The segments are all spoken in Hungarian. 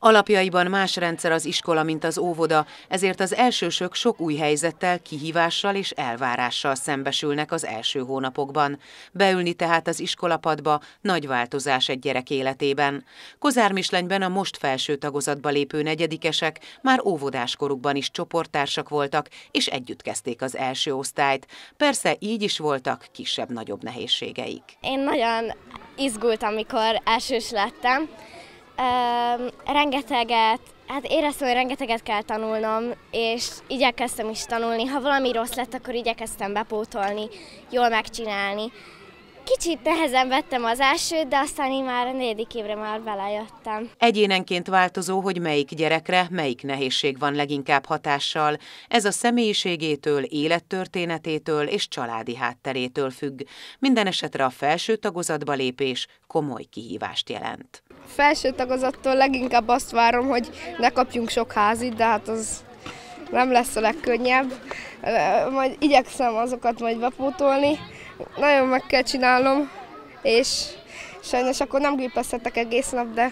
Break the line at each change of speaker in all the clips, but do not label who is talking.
Alapjaiban más rendszer az iskola, mint az óvoda, ezért az elsősök sok új helyzettel, kihívással és elvárással szembesülnek az első hónapokban. Beülni tehát az iskolapadba nagy változás egy gyerek életében. Kozármislenyben a most felső tagozatba lépő negyedikesek már óvodáskorukban is csoporttársak voltak, és együtt kezdték az első osztályt. Persze így is voltak kisebb-nagyobb nehézségeik.
Én nagyon izgultam, amikor elsős lettem, rengeteget, hát éreztem, hogy rengeteget kell tanulnom, és igyekeztem is tanulni. Ha valami rossz lett, akkor igyekeztem bepótolni, jól megcsinálni. Kicsit nehezen vettem az elsőt, de aztán én már a negyedik évre már belejöttem.
Egyénenként változó, hogy melyik gyerekre melyik nehézség van leginkább hatással. Ez a személyiségétől, élettörténetétől és családi hátterétől függ. Minden esetre a felső tagozatba lépés komoly kihívást jelent. A
felső tagozattól leginkább azt várom, hogy ne kapjunk sok házit, de hát az nem lesz a legkönnyebb. Majd igyekszem azokat majd bepótolni, nagyon meg kell csinálnom, és sajnos akkor nem gripezhetek egész nap, de,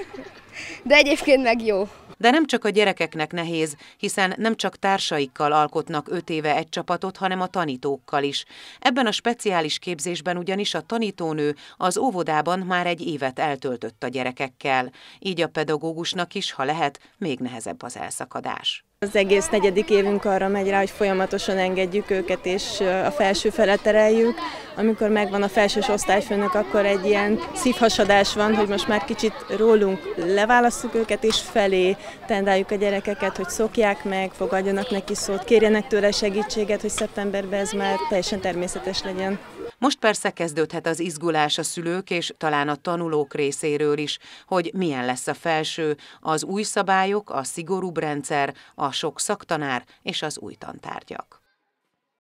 de egyébként meg jó.
De nem csak a gyerekeknek nehéz, hiszen nem csak társaikkal alkotnak öt éve egy csapatot, hanem a tanítókkal is. Ebben a speciális képzésben ugyanis a tanítónő az óvodában már egy évet eltöltött a gyerekekkel, így a pedagógusnak is, ha lehet, még nehezebb az elszakadás.
Az egész negyedik évünk arra megy rá, hogy folyamatosan engedjük őket és a felső feletereljük. Amikor megvan a felsős osztályfőnök, akkor egy ilyen szívhasadás van, hogy most már kicsit rólunk leválasztjuk őket, és felé tendáljuk a gyerekeket, hogy szokják meg, fogadjanak neki szót, kérjenek tőle segítséget, hogy szeptemberben ez már teljesen természetes legyen.
Most persze kezdődhet az izgulás a szülők és talán a tanulók részéről is, hogy milyen lesz a felső, az új szabályok, a szigorúbb rendszer, a sok szaktanár és az új tantárgyak.